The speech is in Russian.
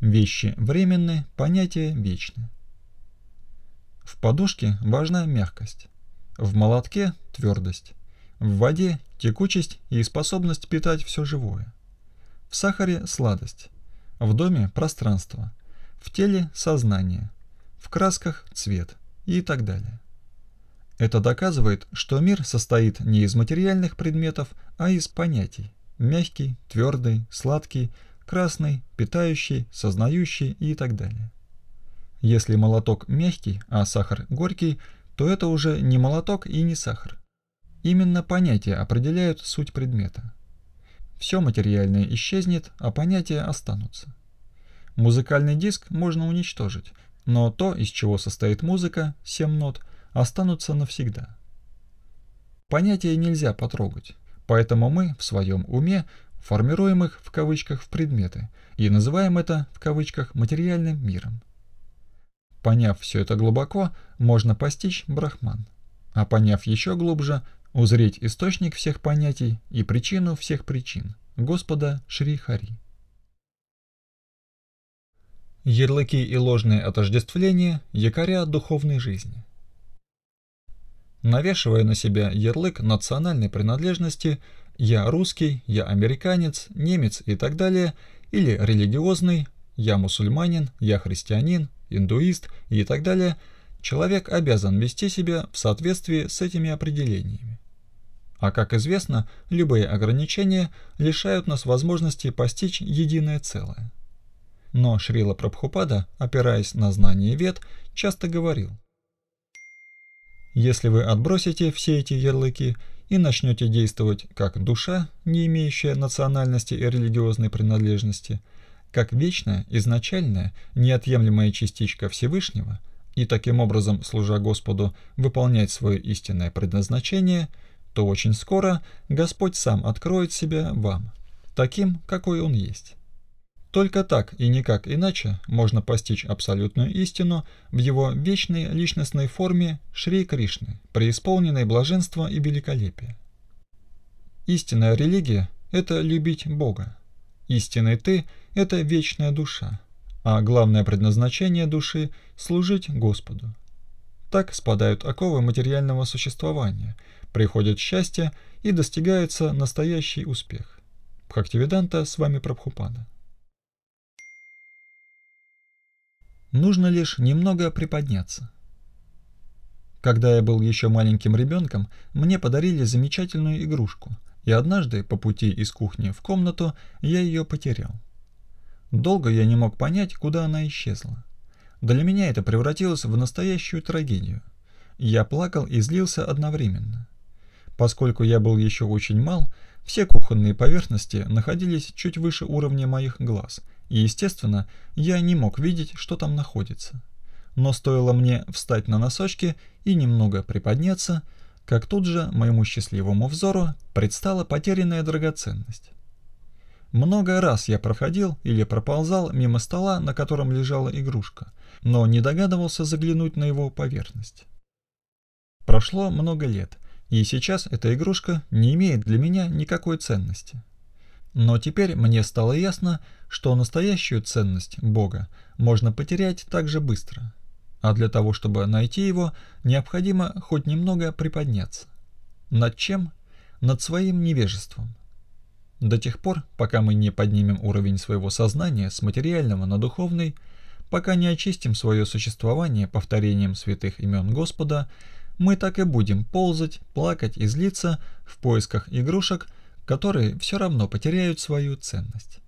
Вещи временны, понятия вечны. В подушке важна мягкость, в молотке – твердость, в воде – текучесть и способность питать все живое, в сахаре – сладость, в доме – пространство, в теле – сознание, в красках – цвет и так далее. Это доказывает, что мир состоит не из материальных предметов, а из понятий – мягкий, твердый, сладкий – красный, питающий, сознающий и так далее. Если молоток мягкий, а сахар горький, то это уже не молоток и не сахар. Именно понятия определяют суть предмета. Все материальное исчезнет, а понятия останутся. Музыкальный диск можно уничтожить, но то, из чего состоит музыка, 7 нот, останутся навсегда. Понятия нельзя потрогать, поэтому мы в своем уме формируемых в кавычках в предметы, и называем это в кавычках материальным миром. Поняв все это глубоко, можно постичь брахман, а поняв еще глубже, узреть источник всех понятий и причину всех причин, Господа Шри Хари. Ярлыки и ложные отождествления якоря духовной жизни. Навешивая на себя ярлык национальной принадлежности, «я русский», «я американец», «немец» и так далее, или религиозный «я мусульманин», «я христианин», «индуист» и так далее, человек обязан вести себя в соответствии с этими определениями. А как известно, любые ограничения лишают нас возможности постичь единое целое. Но Шрила Прабхупада, опираясь на знание вед, часто говорил, «Если вы отбросите все эти ярлыки и начнете действовать как душа, не имеющая национальности и религиозной принадлежности, как вечная, изначальная, неотъемлемая частичка Всевышнего, и таким образом, служа Господу, выполнять свое истинное предназначение, то очень скоро Господь сам откроет себя вам, таким, какой Он есть. Только так и никак иначе можно постичь абсолютную истину в его вечной личностной форме Шри Кришны, преисполненной блаженства и великолепия. Истинная религия – это любить Бога. Истинный ты – это вечная душа, а главное предназначение души – служить Господу. Так спадают оковы материального существования, приходит счастье и достигается настоящий успех. Бхактивиданта с вами Прабхупада. Нужно лишь немного приподняться. Когда я был еще маленьким ребенком, мне подарили замечательную игрушку, и однажды по пути из кухни в комнату я ее потерял. Долго я не мог понять, куда она исчезла. Для меня это превратилось в настоящую трагедию. Я плакал и злился одновременно. Поскольку я был еще очень мал, все кухонные поверхности находились чуть выше уровня моих глаз – и, естественно, я не мог видеть, что там находится. Но стоило мне встать на носочки и немного приподняться, как тут же моему счастливому взору предстала потерянная драгоценность. Много раз я проходил или проползал мимо стола, на котором лежала игрушка, но не догадывался заглянуть на его поверхность. Прошло много лет, и сейчас эта игрушка не имеет для меня никакой ценности. Но теперь мне стало ясно, что настоящую ценность Бога можно потерять так же быстро, а для того, чтобы найти его, необходимо хоть немного приподняться. Над чем? Над своим невежеством. До тех пор, пока мы не поднимем уровень своего сознания с материального на духовный, пока не очистим свое существование повторением святых имен Господа, мы так и будем ползать, плакать и злиться в поисках игрушек – которые все равно потеряют свою ценность.